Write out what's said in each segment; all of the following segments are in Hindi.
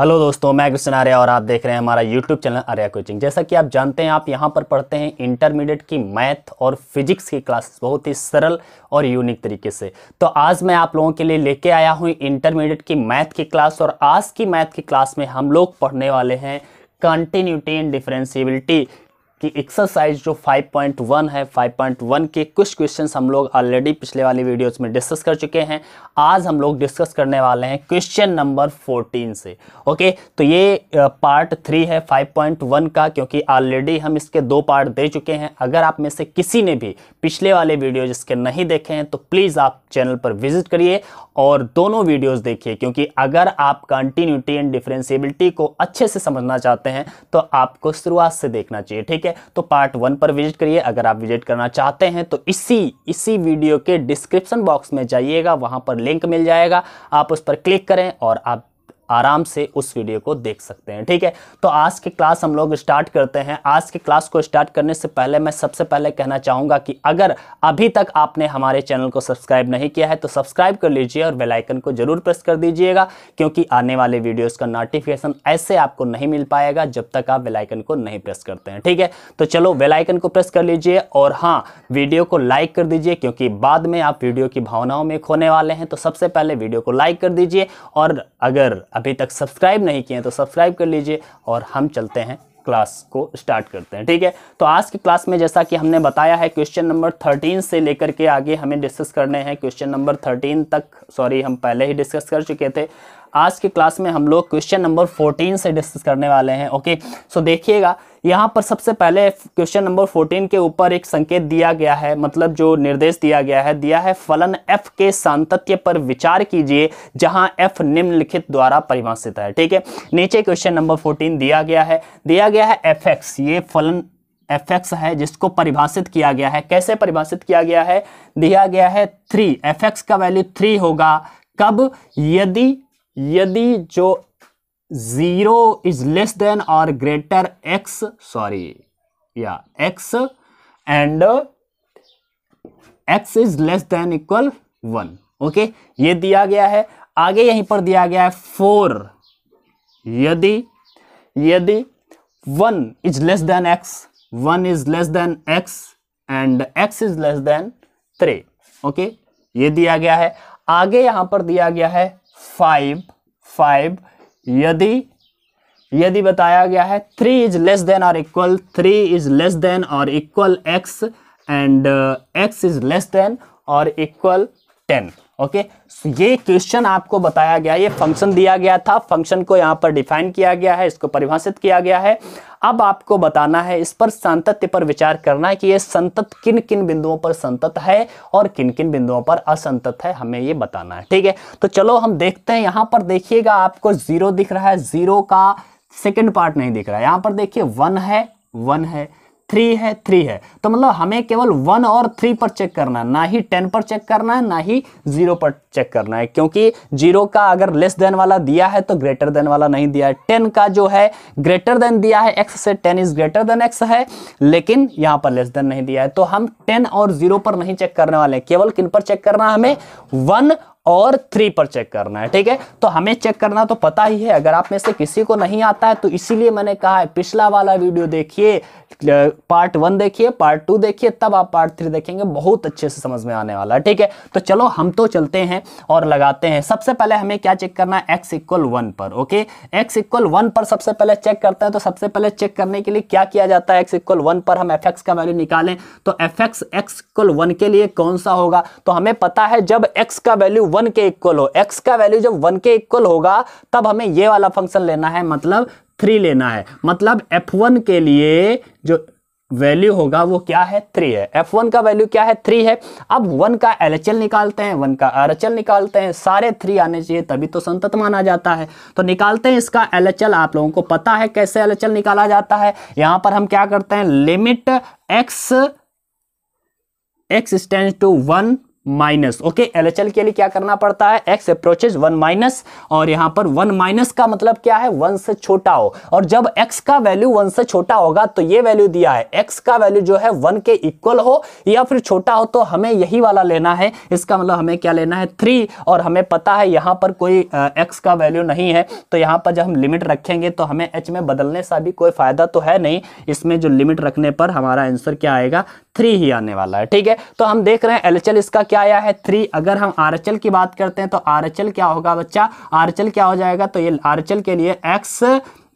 हेलो दोस्तों मैं कृष्ण आर्य और आप देख रहे हैं हमारा यूट्यूब चैनल आर्या कोचिंग जैसा कि आप जानते हैं आप यहाँ पर पढ़ते हैं इंटरमीडिएट की मैथ और फिजिक्स की क्लास बहुत ही सरल और यूनिक तरीके से तो आज मैं आप लोगों के लिए लेके आया हूँ इंटरमीडिएट की मैथ की क्लास और आज की मैथ की क्लास में हम लोग पढ़ने वाले हैं कंटिन्यूटी एंड डिफ्रेंसीबिलिटी कि एक्सरसाइज जो 5.1 है 5.1 के कुछ क्वेश्चंस हम लोग ऑलरेडी पिछले वाली वीडियोस में डिस्कस कर चुके हैं आज हम लोग डिस्कस करने वाले हैं क्वेश्चन नंबर 14 से ओके तो ये पार्ट थ्री है 5.1 का क्योंकि ऑलरेडी हम इसके दो पार्ट दे चुके हैं अगर आप में से किसी ने भी पिछले वाले वीडियो जिसके नहीं देखे हैं तो प्लीज़ आप चैनल पर विजिट करिए और दोनों वीडियोज़ देखिए क्योंकि अगर आप कंटिन्यूटी एंड डिफ्रेंसीबिलिटी को अच्छे से समझना चाहते हैं तो आपको शुरुआत से देखना चाहिए ठीक है है तो पार्ट वन पर विजिट करिए अगर आप विजिट करना चाहते हैं तो इसी इसी वीडियो के डिस्क्रिप्शन बॉक्स में जाइएगा वहां पर लिंक मिल जाएगा आप उस पर क्लिक करें और आप आराम से उस वीडियो को देख सकते हैं ठीक है तो आज की क्लास हम लोग स्टार्ट करते हैं आज की क्लास को स्टार्ट करने से पहले मैं सबसे पहले कहना चाहूँगा कि अगर अभी तक आपने हमारे चैनल को सब्सक्राइब नहीं किया है तो सब्सक्राइब कर लीजिए और बेलाइकन को जरूर प्रेस कर दीजिएगा क्योंकि आने वाले वीडियोज़ का नोटिफिकेशन ऐसे आपको नहीं मिल पाएगा जब तक आप बेलाइकन को नहीं प्रेस करते हैं ठीक है तो चलो बेलाइकन को प्रेस कर लीजिए और हाँ वीडियो को लाइक कर दीजिए क्योंकि बाद में आप वीडियो की भावनाओं में खोने वाले हैं तो सबसे पहले वीडियो को लाइक कर दीजिए और अगर अभी तक सब्सक्राइब नहीं किए हैं तो सब्सक्राइब कर लीजिए और हम चलते हैं क्लास को स्टार्ट करते हैं ठीक है तो आज की क्लास में जैसा कि हमने बताया है क्वेश्चन नंबर थर्टीन से लेकर के आगे हमें डिस्कस करने हैं क्वेश्चन नंबर थर्टीन तक सॉरी हम पहले ही डिस्कस कर चुके थे आज के क्लास में हम लोग क्वेश्चन नंबर फोर्टीन से डिस्कस करने वाले हैं ओके सो देखिएगा यहाँ पर सबसे पहले क्वेश्चन नंबर फोर्टीन के ऊपर एक संकेत दिया गया है मतलब जो निर्देश दिया गया है दिया है फलन एफ के सांतत्य पर विचार कीजिए जहाँ एफ निम्नलिखित द्वारा परिभाषित है ठीक है नीचे क्वेश्चन नंबर फोर्टीन दिया गया है दिया गया है एफ एक्स ये फलन एफ एक्स है जिसको परिभाषित किया गया है कैसे परिभाषित किया गया है दिया गया है थ्री एफ एक्स का वैल्यू थ्री होगा कब यदि यदि जो ज़ीरो इज लेस देन और ग्रेटर एक्स सॉरी या x and x is less than equal one okay ये दिया गया है आगे यहीं पर दिया गया है फोर यदि यदि one is less than x one is less than x and x is less than three okay ये दिया गया है आगे यहां पर दिया गया है फाइव फाइव यदि यदि बताया गया है थ्री इज लेस देन और equal three is less than और equal x and x is less than और इक्वल टेन ओके okay? ये क्वेश्चन आपको बताया गया ये फंक्शन दिया गया था फंक्शन को यहाँ पर डिफाइन किया गया है इसको परिभाषित किया गया है अब आपको बताना है इस पर संतत्य पर विचार करना है कि ये संतत किन किन बिंदुओं पर संतत है और किन किन बिंदुओं पर असंतत है हमें ये बताना है ठीक है तो चलो हम देखते हैं यहाँ पर देखिएगा आपको जीरो दिख रहा है जीरो का सेकेंड पार्ट नहीं दिख रहा है यहाँ पर देखिए वन है वन है थ्री है थ्री है तो मतलब हमें केवल वन और थ्री पर चेक करना है ना ही टेन पर चेक करना है ना ही जीरो पर चेक करना है क्योंकि जीरो का अगर लेस देन वाला दिया है तो ग्रेटर देन वाला नहीं दिया है टेन का जो है ग्रेटर देन दिया है एक्स से ten is greater than x है लेकिन यहाँ पर लेस देन नहीं दिया है तो हम टेन और जीरो पर नहीं चेक करने वाले केवल किन पर चेक करना है हमें वन और थ्री पर चेक करना है ठीक है तो हमें चेक करना तो पता ही है अगर आप में से किसी को नहीं आता है तो इसीलिए मैंने कहा है पिछला वाला वीडियो देखिए पार्ट वन देखिए पार्ट टू देखिए तब आप पार्ट थ्री देखेंगे बहुत अच्छे से समझ में आने वाला है ठीक है तो चलो हम तो चलते हैं और लगाते हैं सबसे पहले हमें क्या चेक करना है एक्स इक्वल वन पर ओके एक्स इक्वल वन पर सबसे पहले चेक करते हैं तो सबसे पहले चेक करने के लिए क्या किया जाता है एक्स इक्वल वन पर हम एफ का वैल्यू निकालें तो एफ एक्स इक्वल वन के लिए कौन सा होगा तो हमें पता है जब एक्स का वैल्यू वन के इक्वल हो एक्स का वैल्यू जब वन के इक्वल होगा तब हमें ये वाला फंक्शन लेना है मतलब थ्री लेना है मतलब एफ वन के लिए जो वैल्यू होगा वो क्या है थ्री है एफ वन का वैल्यू क्या है थ्री है अब वन का एल एच एल निकालते हैं वन का आर एच एल निकालते हैं सारे थ्री आने चाहिए तभी तो संतत माना जाता है तो निकालते हैं इसका एल एच एल आप लोगों को पता है कैसे एल एच एल निकाला जाता है यहां पर हम क्या करते हैं limit x x tends to one minus okay LHL के लिए क्या करना पड़ता है एक्स अप्रोचेज वन माइनस और यहां पर वन माइनस का मतलब क्या है वन से छोटा हो और जब एक्स का वैल्यू वन से छोटा होगा तो ये वैल्यू दिया है एक्स का वैल्यू जो है वन के इक्वल हो या फिर छोटा हो तो हमें यही वाला लेना है इसका मतलब हमें क्या लेना है थ्री और हमें पता है यहां पर कोई एक्स का वैल्यू नहीं है तो यहां पर जब हम लिमिट रखेंगे तो हमें एच में बदलने से भी कोई फायदा तो है नहीं इसमें जो लिमिट रखने पर हमारा आंसर क्या आएगा थ्री ही आने वाला है ठीक है तो हम देख रहे हैं एलएचएल इसका क्या आया है थ्री अगर हम आरएचएल की बात करते हैं तो आरएचएल क्या होगा बच्चा आरएचएल क्या हो जाएगा तो ये आरएचएल के लिए एक्स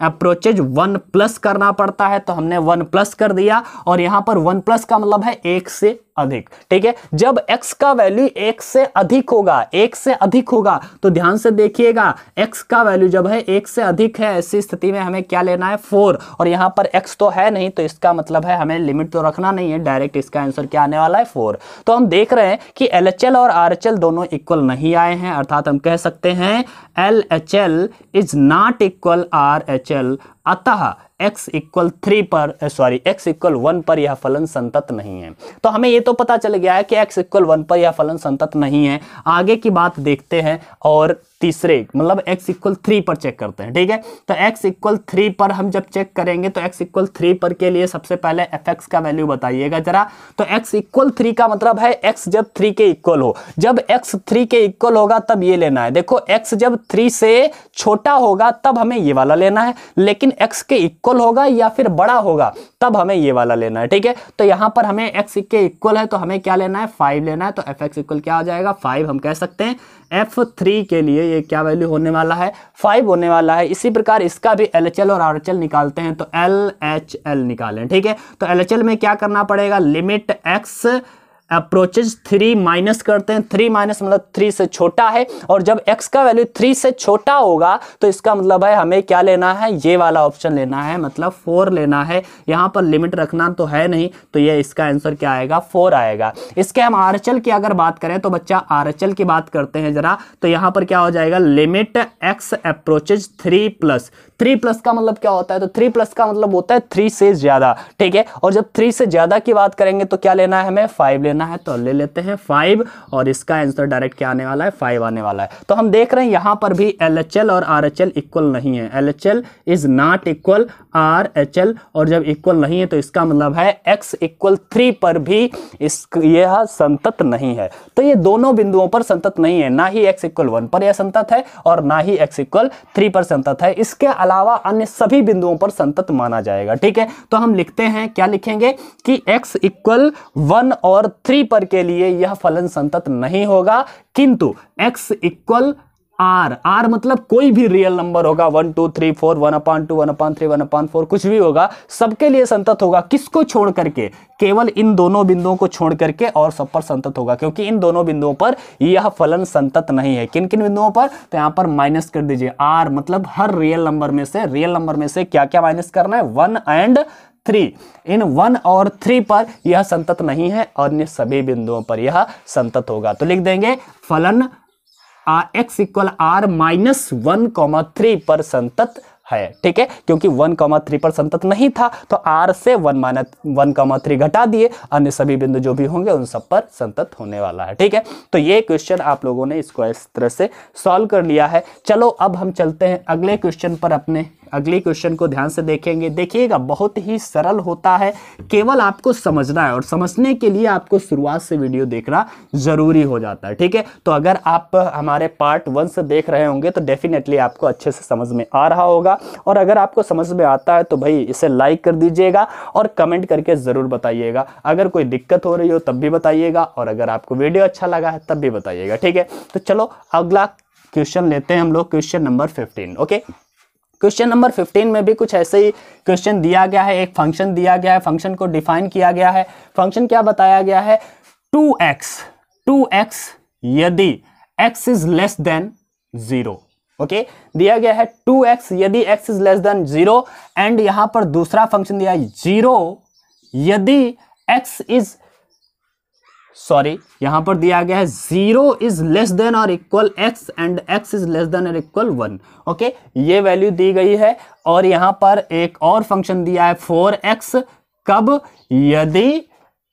अप्रोचेज वन प्लस करना पड़ता है तो हमने वन प्लस कर दिया और यहां पर वन प्लस का मतलब है एक से अधिक ठीक है जब x का वैल्यू एक से अधिक होगा एक से अधिक होगा तो ध्यान से देखिएगा x का वैल्यू जब है एक से अधिक है ऐसी स्थिति में हमें क्या लेना है फोर और यहां पर x तो है नहीं तो इसका मतलब है हमें लिमिट तो रखना नहीं है डायरेक्ट इसका आंसर क्या आने वाला है फोर तो हम देख रहे हैं कि एल और आर दोनों इक्वल नहीं आए हैं अर्थात हम कह सकते हैं L is not equal R अतः x इक्वल थ्री पर सॉरी x इक्वल वन पर यह फलन संतत नहीं है तो हमें ये तो पता चल गया है कि x इक्वल वन पर यह फलन संतत नहीं है आगे की बात देखते हैं और तीसरे मतलब x इक्वल थ्री पर चेक करते हैं ठीक है तो x इक्वल थ्री पर हम जब चेक करेंगे तो x इक्वल थ्री पर के लिए सबसे पहले एफ एक्स का वैल्यू बताइएगा जरा तो x इक्वल थ्री का मतलब है x जब थ्री के इक्वल हो जब x थ्री के इक्वल होगा तब ये लेना है देखो x जब थ्री से छोटा होगा तब हमें ये वाला लेना है लेकिन x के इक्वल होगा या फिर बड़ा होगा तब हमें ये वाला लेना है ठीक है तो यहाँ पर हमें एक्स के इक्वल है तो हमें क्या लेना है फाइव लेना है तो एफ एक्स इक्वल क्या हो जाएगा फाइव हम कह सकते हैं एफ के लिए ये क्या वैल्यू होने वाला है फाइव होने वाला है इसी प्रकार इसका भी एल और आर निकालते हैं तो एल निकालें ठीक है तो एल में क्या करना पड़ेगा limit x approaches three minus करते हैं थ्री माइनस मतलब थ्री से छोटा है और जब एक्स का वैल्यू थ्री से छोटा होगा तो इसका मतलब है हमें क्या लेना है ये वाला ऑप्शन लेना है मतलब फोर लेना है यहाँ पर लिमिट रखना तो है नहीं तो ये इसका आंसर क्या आएगा फोर आएगा इसके हम आर की अगर बात करें तो बच्चा आर की बात करते हैं जरा तो यहाँ पर क्या हो जाएगा limit x approaches three plus three plus का मतलब क्या होता है तो थ्री प्लस का मतलब होता है थ्री से ज्यादा ठीक है और जब थ्री से ज्यादा की बात करेंगे तो क्या लेना है हमें फाइव लेना है तो ले लेते हैं फाइव और इसका आंसर डायरेक्ट क्या आने वाला है फाइव आने वाला है तो हम देख रहे हैं यहां पर भी एल और आर इक्वल नहीं है L is not equal R और जब इक्वल नहीं है तो इसका मतलब है एक्स इक्वल थ्री पर भी इस यह संतत नहीं है तो ये दोनों बिंदुओं पर संतत नहीं है ना ही एक्स इक्वल वन पर यह संतत है और ना ही एक्स इक्वल थ्री पर संतत है इसके अलावा अलावा अन्य सभी बिंदुओं पर संतत माना जाएगा ठीक है तो हम लिखते हैं क्या लिखेंगे कि x इक्वल वन और थ्री पर के लिए यह फलन संतत नहीं होगा किंतु x इक्वल आर आर मतलब कोई भी रियल नंबर होगा one two three four one upon two one upon three one upon four कुछ भी होगा सबके लिए संतत होगा किसको छोड़ करके केवल इन दोनों बिंदुओं को छोड़ करके और सब पर संतत होगा क्योंकि इन दोनों बिंदुओं पर यह फलन संतत नहीं है किन किन बिंदुओं पर तो यहां पर माइनस कर दीजिए आर मतलब हर रियल नंबर में से रियल नंबर में से क्या क्या माइनस करना है वन एंड थ्री इन वन और थ्री पर यह संतत नहीं है अन्य सभी बिंदुओं पर यह संतत होगा तो लिख देंगे फलन x equal R minus one comma three पर संतत है ठीक है क्योंकि वन कॉमा थ्री पर संतत नहीं था तो आर से one minus one comma three घटा दिए अन्य सभी बिंदु जो भी होंगे उन सब पर संतत होने वाला है ठीक है तो ये क्वेश्चन आप लोगों ने इसको इस तरह से सॉल्व कर लिया है चलो अब हम चलते हैं अगले क्वेश्चन पर अपने अगले क्वेश्चन को ध्यान से देखेंगे देखिएगा बहुत ही सरल होता है केवल आपको समझना है और समझने के लिए आपको शुरुआत से वीडियो देखना ज़रूरी हो जाता है ठीक है तो अगर आप हमारे पार्ट वन से देख रहे होंगे तो डेफिनेटली आपको अच्छे से समझ में आ रहा होगा और अगर आपको समझ में आता है तो भाई इसे लाइक कर दीजिएगा और कमेंट करके ज़रूर बताइएगा अगर कोई दिक्कत हो रही हो तब भी बताइएगा और अगर आपको वीडियो अच्छा लगा है तब भी बताइएगा ठीक है तो चलो अगला क्वेश्चन लेते हैं हम लोग question number fifteen okay question number 15 में भी कुछ ऐसे ही क्वेश्चन दिया गया है एक फंक्शन दिया गया है फंक्शन को डिफाइन किया गया है फंक्शन क्या बताया गया है 2x 2x यदि x is less than zero okay दिया गया है 2x यदि x is less than zero and यहां पर दूसरा फंक्शन दिया जीरो यदि x इज सॉरी यहां पर दिया गया है जीरो इज लेस देन और equal x and x is less than और इक्वल वन ओके ये वैल्यू दी गई है और यहां पर एक और फंक्शन दिया है फोर एक्स कब यदि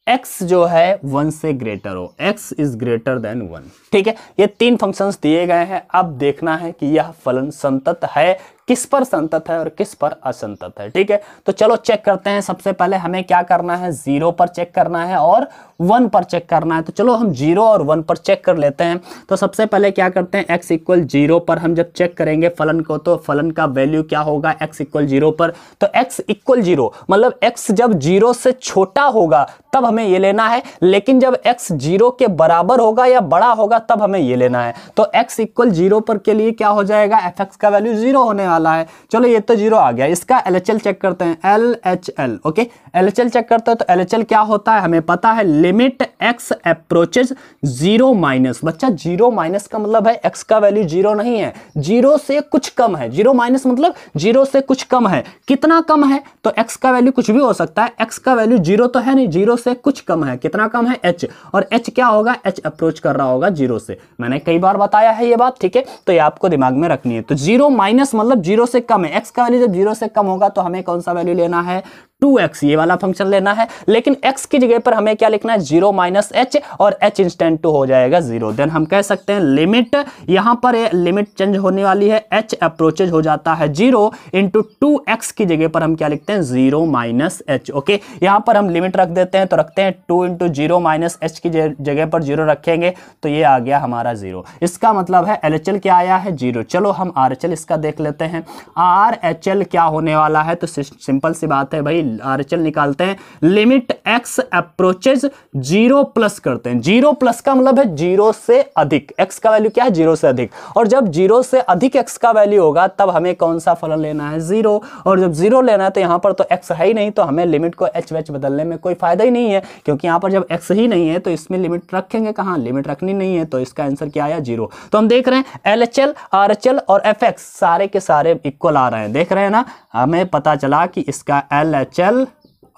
एक्स जो है वन से ग्रेटर हो x is greater than one ठीक है ये तीन फंक्शंस दिए गए हैं अब देखना है कि यह फलन संतत है किस पर संतत है और किस पर असंतत है ठीक है तो चलो चेक करते हैं सबसे पहले हमें क्या करना है जीरो पर चेक करना है और वन पर चेक करना है तो चलो हम जीरो और वन पर चेक कर लेते हैं तो सबसे पहले क्या करते हैं एक्स इक्वल जीरो पर हम जब चेक करेंगे फलन को तो फलन का वैल्यू क्या होगा एक्स इक्वल जीरो पर तो एक्स इक्वल जीरो मतलब एक्स जब जीरो से छोटा होगा तब हमें ये लेना है लेकिन जब एक्स जीरो के बराबर होगा या बड़ा होगा तब हमें ये लेना है तो एक्स इक्वल जीरो पर के लिए क्या हो जाएगा एफ का वैल्यू जीरो होने वाला वाला है चलो ये तो जीरो आ गया इसका एल चेक करते हैं L H L okay L H L check करते हैं तो एल एच एल क्या होता है हमें पता है limit x approaches zero minus बच्चा जीरो माइनस का मतलब है एक्स का वैल्यू जीरो नहीं है जीरो से कुछ कम है जीरो माइनस मतलब जीरो से कुछ कम है कितना कम है तो एक्स का वैल्यू कुछ भी हो सकता है एक्स का वैल्यू जीरो तो है नहीं जीरो से कुछ कम है कितना कम है एच और एच क्या होगा एच अप्रोच कर रहा होगा जीरो से मैंने कई बार बताया है ये बात ठीक है तो ये आपको दिमाग में रखनी है तो जीरो माइनस मतलब जीरो से कम है एक्स का वैल्यू जब जीरो से कम होगा तो हमें कौन सा वैल्यू लेना है टू एक्स ये वाला फंक्शन लेना है लेकिन एक्स की जगह पर हमें क्या लिखना है जीरो माइनस एच और एच इंस्टेंट टू हो जाएगा जीरो देन हम कह सकते हैं लिमिट यहाँ पर लिमिट चेंज होने वाली है एच अप्रोचेज हो जाता है जीरो इंटू टू एक्स की जगह पर हम क्या लिखते हैं जीरो माइनस एच ओके यहाँ पर हम लिमिट रख देते हैं तो रखते हैं two into zero minus h की जगह पर जीरो रखेंगे तो ये आ गया हमारा जीरो इसका मतलब है एल क्या आया है जीरो चलो हम आर इसका देख लेते हैं आर क्या होने वाला है तो सिंपल सी बात है भाई आरएचएल निकालते हैं limit x approaches zero plus करते हैं जीरो प्लस का मतलब है जीरो से अधिक एक्स का वैल्यू क्या है जीरो से अधिक और जब जीरो से अधिक एक्स का वैल्यू होगा तब हमें कौन सा फलन लेना है जीरो और जब जीरो लेना है तो यहाँ पर तो एक्स है ही नहीं तो हमें लिमिट को एच वेच बदलने में कोई फायदा ही नहीं है क्योंकि यहाँ पर जब एक्स ही नहीं है तो इसमें लिमिट रखेंगे कहाँ लिमिट रखनी नहीं है तो इसका आंसर क्या आया जीरो तो हम देख रहे हैं L H L R H L और एफ एक्स सारे के सारे इक्वल आ रहे हैं देख रहे हैं ना हमें पता चला कि इसका एल एच एल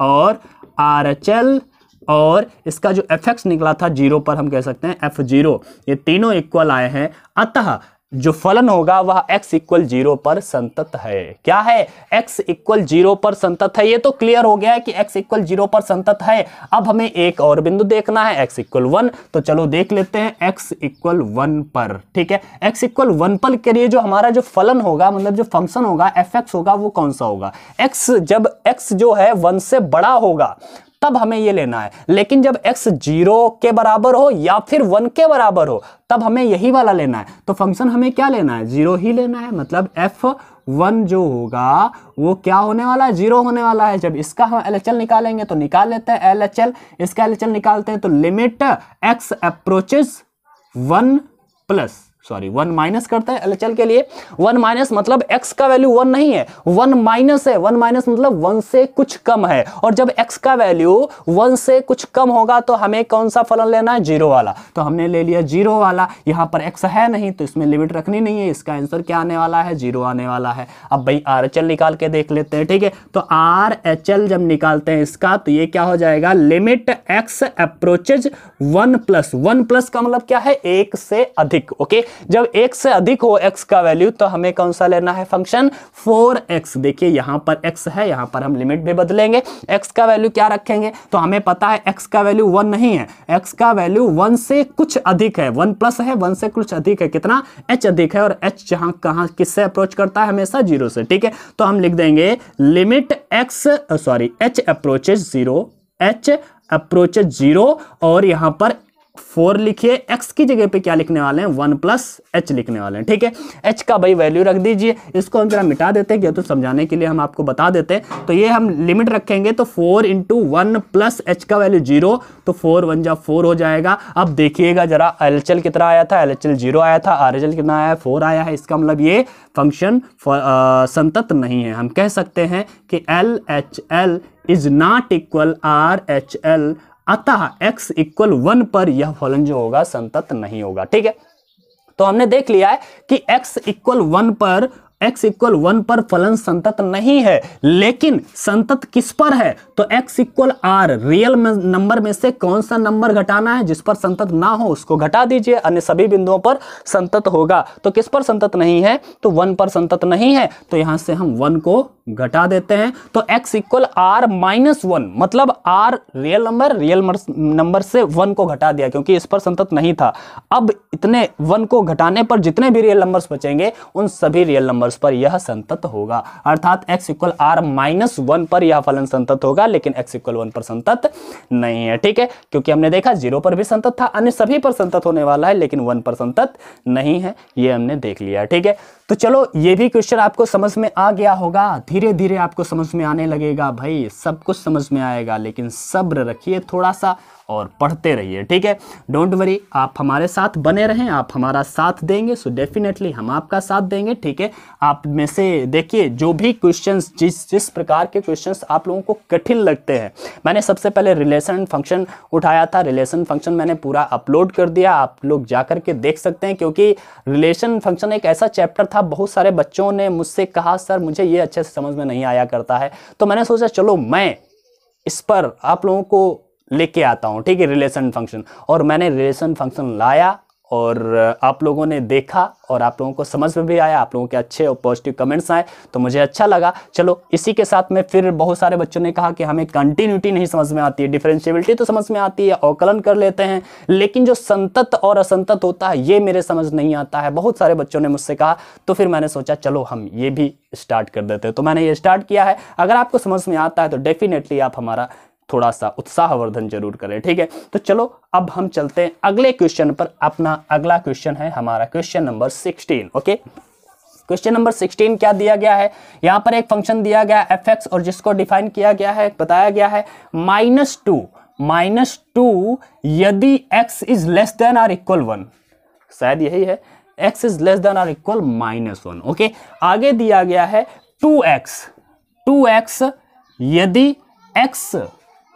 और आर एच एल और इसका जो एफ एक्स निकला था जीरो पर हम कह सकते हैं एफ जीरो ये तीनों इक्वल आए हैं अतः जो फलन होगा वह x इक्वल जीरो पर संतत है क्या है x इक्वल जीरो पर संतत है ये तो क्लियर हो गया है कि x इक्वल जीरो पर संतत है अब हमें एक और बिंदु देखना है x इक्वल वन तो चलो देख लेते हैं x इक्वल वन पर ठीक है x इक्वल वन पर के लिए जो हमारा जो फलन होगा मतलब जो फंक्शन होगा एफ होगा वो कौन सा होगा एक्स जब एक्स जो है वन से बड़ा होगा तब हमें ये लेना है लेकिन जब एक्स जीरो के बराबर हो या फिर वन के बराबर हो तब हमें यही वाला लेना है तो फंक्शन हमें क्या लेना है जीरो ही लेना है मतलब एफ वन जो होगा वो क्या होने वाला है जीरो होने वाला है जब इसका हम एल एच एल निकालेंगे तो निकाल लेते हैं एल एच एल इसका एल एच एल निकालते हैं तो limit x approaches one plus sorry one minus करते हैं एलएचएल के लिए वन माइनस मतलब एक्स का वैल्यू वन नहीं है वन माइनस है वन माइनस मतलब वन से कुछ कम है और जब एक्स का वैल्यू वन से कुछ कम होगा तो हमें कौन सा फलन लेना है जीरो वाला तो हमने ले लिया जीरो वाला यहाँ पर एक्स है नहीं तो इसमें लिमिट रखनी नहीं है इसका आंसर क्या आने वाला है जीरो आने वाला है अब भाई आर निकाल के देख लेते हैं ठीक है तो आर जब निकालते हैं इसका तो ये क्या हो जाएगा limit x approaches one plus one plus का मतलब क्या है एक से अधिक ओके जब एक से अधिक हो एक्स का वैल्यू तो हमें कौन सा लेना है फंक्शन फोर एक्स देखिए यहाँ पर एक्स है यहाँ पर हम लिमिट भी बदलेंगे एक्स का वैल्यू क्या रखेंगे तो हमें पता है एक्स का वैल्यू वन नहीं है एक्स का वैल्यू वन से कुछ अधिक है वन प्लस है वन से कुछ अधिक है कितना एच अधिक है और एच जहाँ कहाँ किससे अप्रोच करता है हमेशा जीरो से ठीक है तो हम लिख देंगे limit x sorry h approaches zero h approach zero और यहां पर फोर लिखिए एक्स की जगह पे क्या लिखने वाले हैं वन प्लस एच लिखने वाले हैं ठीक है एच का भाई वैल्यू रख दीजिए इसको हम जरा मिटा देते हैं तो समझाने के लिए हम आपको बता देते हैं तो ये हम लिमिट रखेंगे तो four into one plus h का वैल्यू जीरो तो फोर वन जा फोर हो जाएगा अब देखिएगा जरा एल कितना आया था एल जीरो आया था आर कितना आया है फोर आया है इसका मतलब ये फंक्शन संतत नहीं है हम कह सकते हैं कि L H L is not equal R H L अतः x इक्वल वन पर यह फलन जो होगा संतत नहीं होगा ठीक है तो हमने देख लिया है कि x इक्वल वन पर x इक्वल वन पर फलन संतत नहीं है लेकिन संतत किस पर है तो x equal R real number में से कौन सा नंबर घटाना है जिस पर संतत ना हो उसको घटा दीजिए अन्य सभी बिंदुओं पर संतत होगा तो किस पर संतत नहीं है तो वन पर संतत नहीं है तो यहां से हम वन को घटा देते हैं तो x equal R minus one मतलब r real number real number से वन को घटा दिया क्योंकि इस पर संतत नहीं था अब इतने वन को घटाने पर जितने भी रियल नंबर्स बचेंगे उन सभी रियल नंबर उस पर यह संतत होगा अर्थात x equal R minus one पर यह फलन संतत होगा लेकिन एक्स इक्वल वन पर संतत नहीं है ठीक है क्योंकि हमने देखा जीरो पर भी संतत था अन्य सभी पर संतत होने वाला है लेकिन वन पर संतत नहीं है ये हमने देख लिया ठीक है तो चलो ये भी क्वेश्चन आपको समझ में आ गया होगा धीरे धीरे आपको समझ में आने लगेगा भाई सब कुछ समझ में आएगा लेकिन सब्र रखिए थोड़ा सा और पढ़ते रहिए ठीक है डोंट वरी आप हमारे साथ बने रहें आप हमारा साथ देंगे सो so डेफिनेटली हम आपका साथ देंगे ठीक है आप में से देखिए जो भी क्वेश्चंस जिस जिस प्रकार के क्वेश्चंस आप लोगों को कठिन लगते हैं मैंने सबसे पहले रिलेशन फंक्शन उठाया था रिलेशन फंक्शन मैंने पूरा अपलोड कर दिया आप लोग जा के देख सकते हैं क्योंकि रिलेशन फंक्शन एक ऐसा चैप्टर था था बहुत सारे बच्चों ने मुझसे कहा सर मुझे ये अच्छे से समझ में नहीं आया करता है तो मैंने सोचा चलो मैं इस पर आप लोगों को लेके आता हूँ ठीक है रिलेशन फंक्शन और मैंने रिलेशन फंक्शन लाया और आप लोगों ने देखा और आप लोगों को समझ में भी आया आप लोगों के अच्छे और पॉजिटिव कमेंट्स आए तो मुझे अच्छा लगा चलो इसी के साथ में फिर बहुत सारे बच्चों ने कहा कि हमें कंटिन्यूटी नहीं समझ में आती है डिफ्रेंशियबिलिटी तो समझ में आती है अवकलन कर लेते हैं लेकिन जो संतत और असंतत होता है ये मेरे समझ नहीं आता है बहुत सारे बच्चों ने मुझसे कहा तो फिर मैंने सोचा चलो हम ये भी स्टार्ट कर देते हैं तो मैंने ये स्टार्ट किया है अगर आपको समझ में आता है तो डेफिनेटली आप हमारा थोड़ा सा उत्साहवर्धन जरूर करें ठीक है तो चलो अब हम चलते हैं अगले क्वेश्चन पर अपना अगला क्वेश्चन है हमारा question number sixteen okay question number 16 क्या दिया गया है यहां पर एक फंक्शन दिया गया एफ एक्स और जिसको डिफाइन किया गया है बताया गया है माइनस टू माइनस टू यदि x is less than or equal one शायद यही है x is less than or equal minus one okay आगे दिया गया है टू एक्स टू एक्स यदि एक्स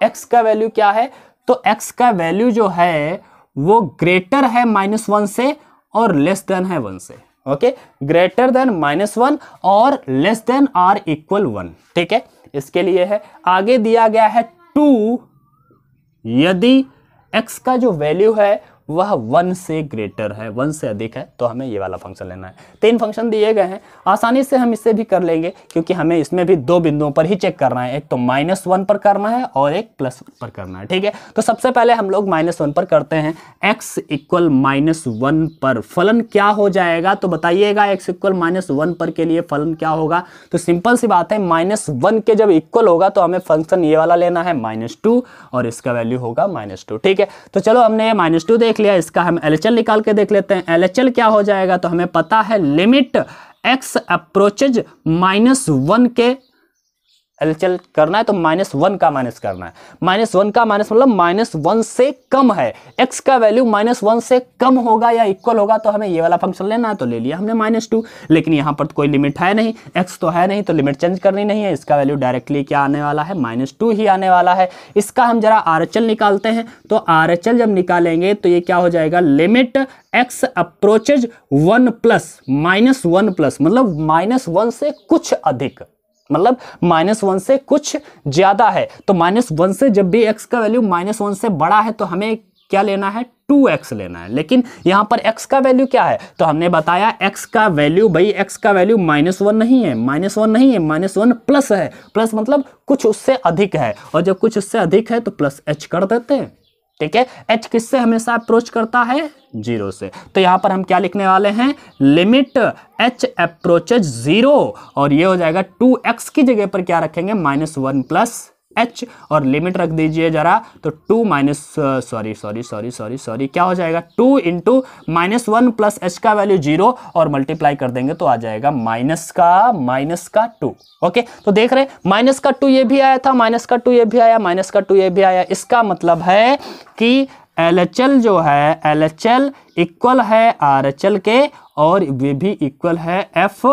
एक्स का वैल्यू क्या है तो एक्स का वैल्यू जो है वो ग्रेटर है माइनस वन से और लेस देन है वन से okay greater than minus one और less than or equal one ठीक है इसके लिए है आगे दिया गया है टू यदि एक्स का जो वैल्यू है वह वन से ग्रेटर है वन से अधिक है तो हमें ये वाला फंक्शन लेना है तीन फंक्शन दिए गए हैं आसानी से हम इसे भी कर लेंगे क्योंकि हमें इसमें भी दो बिंदुओं पर ही चेक करना है एक तो माइनस वन पर करना है और एक प्लस पर करना है ठीक है तो सबसे पहले हम लोग माइनस वन पर करते हैं एक्स इक्वल माइनस वन पर फलन क्या हो जाएगा तो बताइएगा एक्स इक्वल माइनस वन पर के लिए फलन क्या होगा तो सिंपल सी बात है माइनस वन के जब इक्वल होगा तो हमें फंक्शन ये वाला लेना है माइनस टू और इसका वैल्यू होगा माइनस टू ठीक है तो चलो हमने माइनस टू देख देख लिया इसका हम एल निकाल के देख लेते हैं एल क्या हो जाएगा तो हमें पता है limit x approaches minus one के एलसीएल करना है तो माइनस वन का माइनस करना है माइनस वन का माइनस मतलब माइनस वन से कम है एक्स का वैल्यू माइनस वन से कम होगा या इक्वल होगा तो हमें ये वाला फंक्शन लेना है तो ले लिया हमने माइनस टू लेकिन यहाँ पर तो कोई लिमिट है नहीं एक्स तो है नहीं तो लिमिट चेंज करनी नहीं है इसका वैल्यू डायरेक्टली क्या आने वाला है माइनस टू ही आने वाला है इसका हम जरा आर निकालते हैं तो आर जब निकालेंगे तो ये क्या हो जाएगा limit x approaches one plus minus one plus मतलब माइनस वन से कुछ अधिक मतलब माइनस वन से कुछ ज़्यादा है तो माइनस वन से जब भी एक्स का वैल्यू माइनस वन से बड़ा है तो हमें क्या लेना है टू एक्स लेना है लेकिन यहाँ पर x का वैल्यू क्या है तो हमने बताया x का वैल्यू भाई x का वैल्यू माइनस वन नहीं है माइनस वन नहीं है माइनस वन प्लस है प्लस मतलब कुछ उससे अधिक है और जब कुछ उससे अधिक है तो प्लस एच कर देते हैं ठीक है एच किससे हमेशा अप्रोच करता है जीरो से तो यहां पर हम क्या लिखने वाले हैं लिमिट एच अप्रोचेज जीरो और ये हो जाएगा टू एक्स की जगह पर क्या रखेंगे माइनस वन प्लस एच और लिमिट रख दीजिए जरा तो two minus sorry sorry sorry sorry sorry क्या हो जाएगा two into minus one plus h का वैल्यू जीरो और मल्टीप्लाई कर देंगे तो आ जाएगा माइनस का माइनस का टू ओके तो देख रहे माइनस का टू ये भी आया था माइनस का टू ये भी आया माइनस का टू ये भी आया इसका मतलब है कि एल जो है एल इक्वल है आर के और वे भी इक्वल है एफ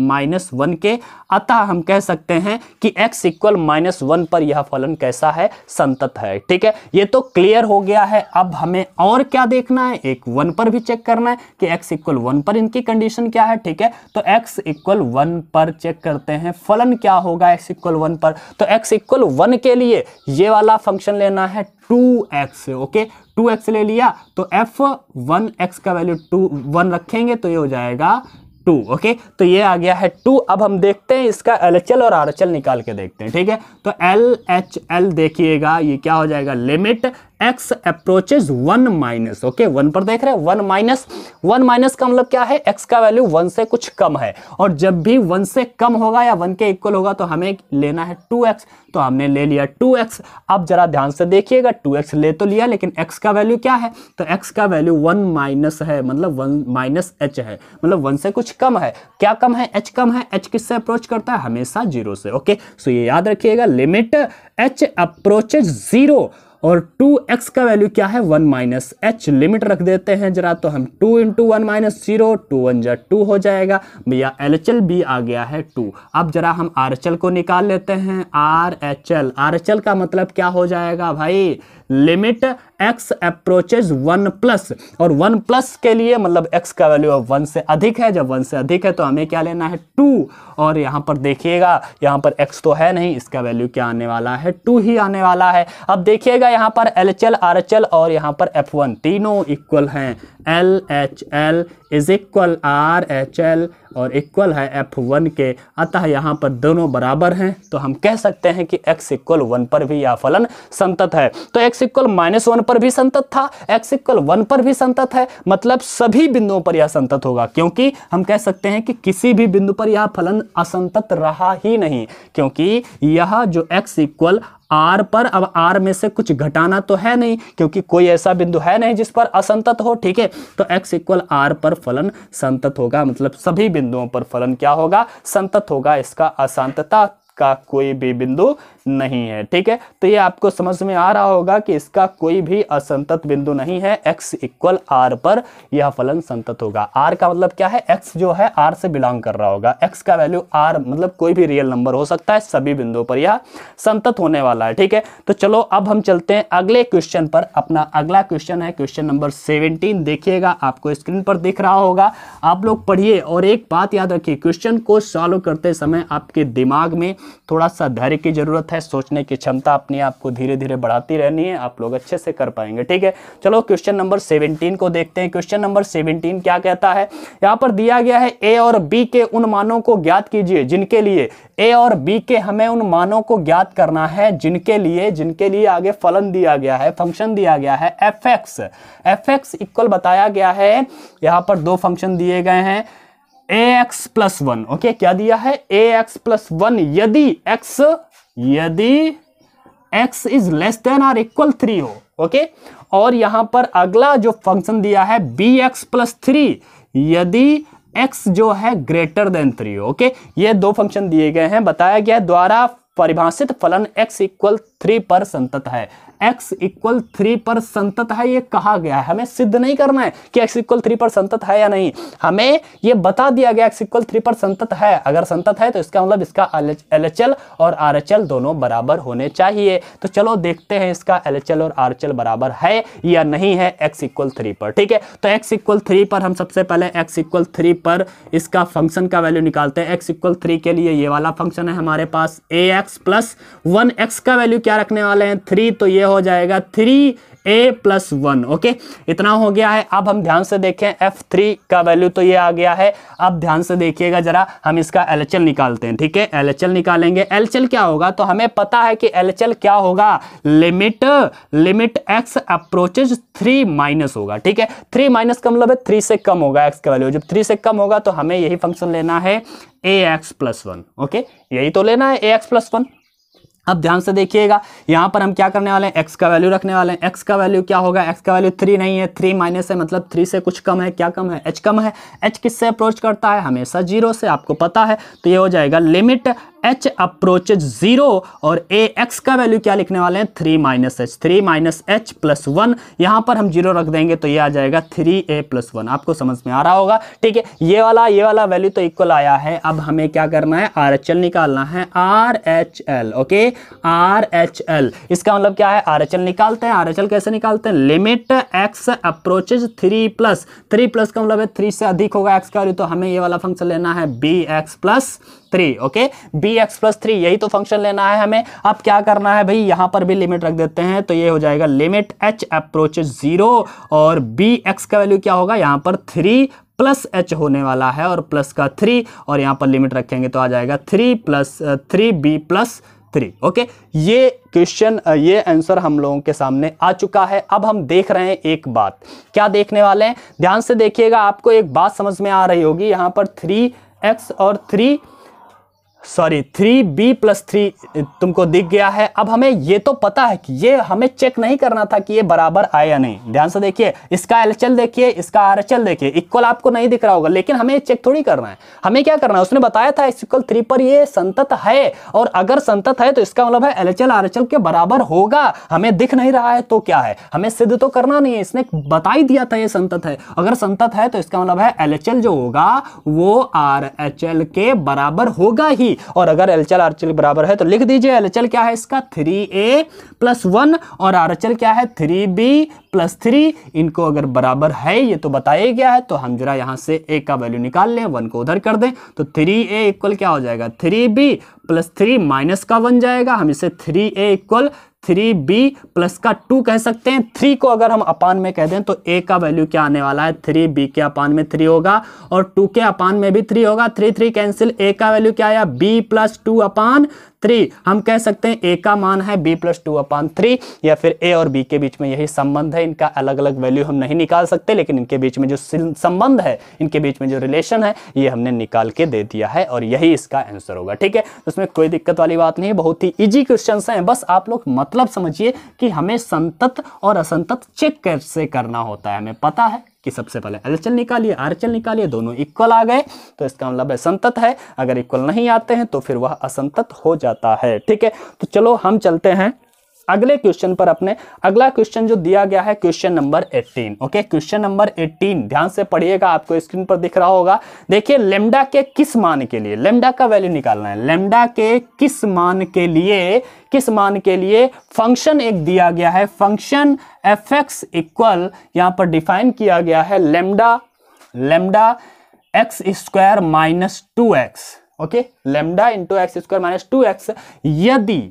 माइनस वन के अतः हम कह सकते हैं कि एक्स इक्वल माइनस वन पर यह फलन कैसा है संतत है ठीक है ये तो क्लियर हो गया है अब हमें और क्या देखना है एक वन पर भी चेक करना है कि एक्स इक्वल वन पर इनकी कंडीशन क्या है ठीक है तो एक्स इक्वल वन पर चेक करते हैं फलन क्या होगा एक्स इक्वल वन पर तो एक्स इक्वल वन के लिए ये वाला फंक्शन लेना है two x okay two x ले लिया तो एफ वन एक्स का वैल्यू टू वन रखेंगे तो ये हो जाएगा टू ओके तो ये आ गया है टू अब हम देखते हैं इसका एल एच एल और आर एच एल निकाल के देखते हैं ठीक है तो एल एच एल देखिएगा ये क्या हो जाएगा limit x approaches one minus okay one पर देख रहे हैं वन माइनस वन माइनस का मतलब क्या है एक्स का वैल्यू वन से कुछ कम है और जब भी वन से कम होगा या वन के इक्वल होगा तो हमें लेना है टू एक्स तो हमने ले लिया टू एक्स अब जरा ध्यान से देखिएगा टू एक्स ले तो लिया लेकिन एक्स का वैल्यू क्या है तो एक्स का वैल्यू वन माइनस है मतलब वन माइनस एच है मतलब वन से कुछ कम है क्या कम है एच कम है एच किससे अप्रोच करता है हमेशा जीरो से ओके सो ये याद रखिएगा लिमिट एच अप्रोचेज जीरो और 2x का वैल्यू क्या है 1 माइनस एच लिमिट रख देते हैं जरा तो हम 2 into one minus zero two one जा टू हो जाएगा भैया एल एच भी आ गया है 2 अब जरा हम आर को निकाल लेते हैं आर एच एल आर का मतलब क्या हो जाएगा भाई limit x approaches one plus और वन प्लस के लिए मतलब एक्स का वैल्यू अब वन से अधिक है जब वन से अधिक है तो हमें क्या लेना है टू और यहाँ पर देखिएगा यहाँ पर एक्स तो है नहीं इसका वैल्यू क्या आने वाला है टू ही आने वाला है अब देखिएगा यहाँ पर L H L R H L और यहाँ पर एफ वन तीनों इक्वल हैं L H L is equal R H L और इक्वल है एफ वन के अतः यहाँ पर दोनों बराबर हैं तो हम कह सकते हैं कि एक्स इक्वल वन पर भी यह फलन संतत है तो एक्स इक्वल माइनस वन पर भी संतत था एक्स इक्वल वन पर भी संतत है मतलब सभी बिंदुओं पर यह संतत होगा क्योंकि हम कह सकते हैं कि किसी भी बिंदु पर यह फलन असंतत रहा ही नहीं क्योंकि यह जो एक्स इक्वल आर पर अब आर में से कुछ घटाना तो है नहीं क्योंकि कोई ऐसा बिंदु है नहीं जिस पर असंतत हो ठीक है तो एक्स इक्वल आर पर फलन संतत होगा मतलब सभी बिंदुओं पर फलन क्या होगा संतत होगा इसका असंतता का कोई भी बिंदु नहीं है ठीक है तो ये आपको समझ में आ रहा होगा कि इसका कोई भी असंतत बिंदु नहीं है एक्स इक्वल आर पर यह फलन संतत होगा आर का मतलब क्या है एक्स जो है आर से बिलोंग कर रहा होगा एक्स का वैल्यू आर मतलब कोई भी रियल नंबर हो सकता है सभी बिंदुओं पर यह संतत होने वाला है ठीक है तो चलो अब हम चलते हैं अगले क्वेश्चन पर अपना अगला क्वेश्चन है क्वेश्चन नंबर सेवनटीन देखिएगा आपको स्क्रीन पर दिख रहा होगा आप लोग पढ़िए और एक बात याद रखिए क्वेश्चन को सॉल्व करते समय आपके दिमाग में थोड़ा सा धैर्य की जरूरत है है सोचने की क्षमता अपने आप को धीरे धीरे बढ़ाती रहनी है आप लोग अच्छे से कर पाएंगे ठीक है चलो क्वेश्चन नंबर सेवनटीन को देखते हैं क्वेश्चन नंबर सेवनटीन क्या कहता है यहाँ पर दिया गया है ए और बी के उन मानों को ज्ञात कीजिए जिनके लिए ए और बी के हमें उन मानों को ज्ञात करना है जिनके लिए जिनके लिए आगे फलन दिया गया है फंक्शन दिया गया है f x f x equal बताया गया है यहाँ पर दो फंक्शन दिए गए हैं a x plus one okay क्या दिया है ए एक्स प्लस वन यदि एक्स यदि x इज लेस देन और इक्वल थ्री हो ओके और यहां पर अगला जो फंक्शन दिया है बी एक्स प्लस थ्री यदि x जो है ग्रेटर देन थ्री ओके ये दो फंक्शन दिए गए हैं बताया गया द्वारा परिभाषित फलन x इक्वल थ्री पर संतत है एक्स इक्वल थ्री पर संतत है ये कहा गया है हमें सिद्ध नहीं करना है कि एक्स इक्वल थ्री पर संतत है या नहीं हमें ये बता दिया गया एक्स इक्वल थ्री पर संतत है अगर संतत है तो इसका मतलब इसका एल और आर दोनों बराबर होने चाहिए तो चलो देखते हैं इसका एल एच एल और आर बराबर है या नहीं है एक्स इक्वल थ्री पर ठीक है तो एक्स इक्वल थ्री पर हम सबसे पहले एक्स इक्वल थ्री पर इसका फंक्शन का वैल्यू निकालते हैं एक्स इक्वल थ्री के लिए ये वाला फंक्शन है हमारे पास a x plus one x का वैल्यू क्या रखने वाले हैं थ्री तो ये हो जाएगा three a plus one okay इतना हो गया है अब हम ध्यान से देखें एफ थ्री का वैल्यू तो ये आ गया है अब ध्यान से देखिएगा जरा हम इसका एल निकालते हैं ठीक है एल निकालेंगे एल क्या होगा तो हमें पता है कि एल क्या होगा limit limit x approaches three minus होगा ठीक है थ्री माइनस का मतलब है थ्री से कम होगा एक्स का वैल्यू जब थ्री से कम होगा तो हमें यही फंक्शन लेना है a x plus one okay यही तो लेना है ए एक्स प्लस वन अब ध्यान से देखिएगा यहाँ पर हम क्या करने वाले हैं एक्स का वैल्यू रखने वाले हैं एक्स का वैल्यू क्या होगा एक्स का वैल्यू थ्री नहीं है थ्री माइनस है मतलब थ्री से कुछ कम है क्या कम है एच कम है एच किससे अप्रोच करता है हमेशा जीरो से आपको पता है तो ये हो जाएगा लिमिट एच अप्रोच जीरो और ए एक्स का वैल्यू क्या लिखने वाले हैं three minus h three minus h plus one यहां पर हम जीरो रख देंगे तो ये आ जाएगा थ्री ए प्लस वन आपको समझ में आ रहा होगा ठीक है ये वाला ये वाला वैल्यू तो इक्वल आया है अब हमें क्या करना है आर एच एल निकालना है R H L okay R H L इसका मतलब क्या है आर एच एल निकालते हैं आर एच एल कैसे निकालते हैं limit x approach three plus three plus का मतलब है थ्री से अधिक होगा एक्स का वैल्यू तो हमें ये वाला फंक्शन लेना है b x plus three okay b x plus three यही तो फंक्शन लेना है हमें अब क्या करना है भाई यहां पर भी लिमिट रख देते हैं तो ये हो जाएगा लिमिट एच अप्रोच जीरो और बी एक्स का वैल्यू क्या होगा यहां पर थ्री प्लस एच होने वाला है और प्लस का थ्री और यहां पर लिमिट रखेंगे तो आ जाएगा three plus three b plus three okay ये क्वेश्चन ये आंसर हम लोगों के सामने आ चुका है अब हम देख रहे हैं एक बात क्या देखने वाले हैं ध्यान से देखिएगा आपको एक बात समझ में आ रही होगी यहां पर थ्री एक्स और three sorry three b plus three तुमको दिख गया है अब हमें ये तो पता है कि ये हमें चेक नहीं करना था कि ये बराबर आए या नहीं ध्यान से देखिए इसका एल देखिए इसका एल देखिए इक्वल आपको नहीं दिख रहा होगा लेकिन हमें चेक थोड़ी करना है हमें क्या करना है उसने बताया था इस इक्वल थ्री पर ये संतत है और अगर संतत है तो इसका मतलब है एच एल के बराबर होगा हमें दिख नहीं रहा है तो क्या है हमें सिद्ध तो करना नहीं है इसने बता ही दिया था ये संतत है अगर संतत है तो इसका मतलब है एल जो होगा वो एल के बराबर होगा ही और अगर एल एल आर बराबर है तो लिख दीजिए एल एच क्या है इसका थ्री ए प्लस वन और आर एच क्या है थ्री बी प्लस थ्री इनको अगर बराबर है ये तो बताया गया है तो हम जरा यहाँ से ए का वैल्यू निकाल लें वन को उधर कर दें तो थ्री ए इक्वल क्या हो जाएगा three b plus three minus का वन जाएगा हम इसे three a equal three b plus का टू कह सकते हैं थ्री को अगर हम अपान में कह दें तो ए का वैल्यू क्या आने वाला है थ्री बी के अपान में थ्री होगा और टू के अपान में भी थ्री होगा थ्री थ्री कैंसिल ए का वैल्यू क्या आया b plus two upon three हम कह सकते हैं ए का मान है b plus two upon three या फिर ए और बी के बीच में यही संबंध है इनका अलग अलग वैल्यू हम नहीं निकाल सकते लेकिन इनके बीच में जो संबंध है इनके बीच में जो रिलेशन है ये हमने निकाल के दे दिया है और यही इसका आंसर होगा ठीक है उसमें तो कोई दिक्कत वाली बात नहीं है बहुत ही ईजी क्वेश्चन हैं बस आप लोग मतलब मतलब समझिए कि हमें संतत और असंतत चेक कैसे करना होता है हमें पता है कि सबसे पहले एल निकालिए आर निकालिए दोनों इक्वल आ गए तो इसका मतलब है संतत है अगर इक्वल नहीं आते हैं तो फिर वह असंतत हो जाता है ठीक है तो चलो हम चलते हैं अगले क्वेश्चन पर अपने अगला क्वेश्चन जो दिया गया है question number 18 okay question number 18 ध्यान से पढ़िएगा आपको स्क्रीन पर दिख रहा होगा देखिए लेमडा के किस मान के लिए लेमडा का वैल्यू निकालना है लेमडा के किस मान के लिए किस मान के लिए फंक्शन एक दिया गया है फंक्शन एफ एक्स इक्वल यहां पर डिफाइन किया गया है lambda lambda x square minus two x okay lambda into x square minus two x यदि